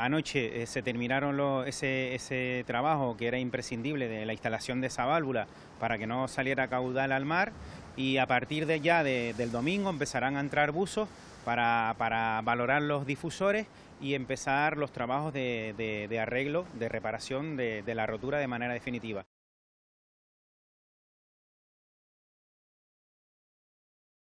Anoche eh, se terminaron ese, trabajo que era imprescindible de la instalación de esa válvula para que no saliera caudal al mar y a partir de ya del domingo empezarán a entrar buzos para, valorar los difusores y empezar los trabajos de arreglo, de reparación de la rotura de manera definitiva.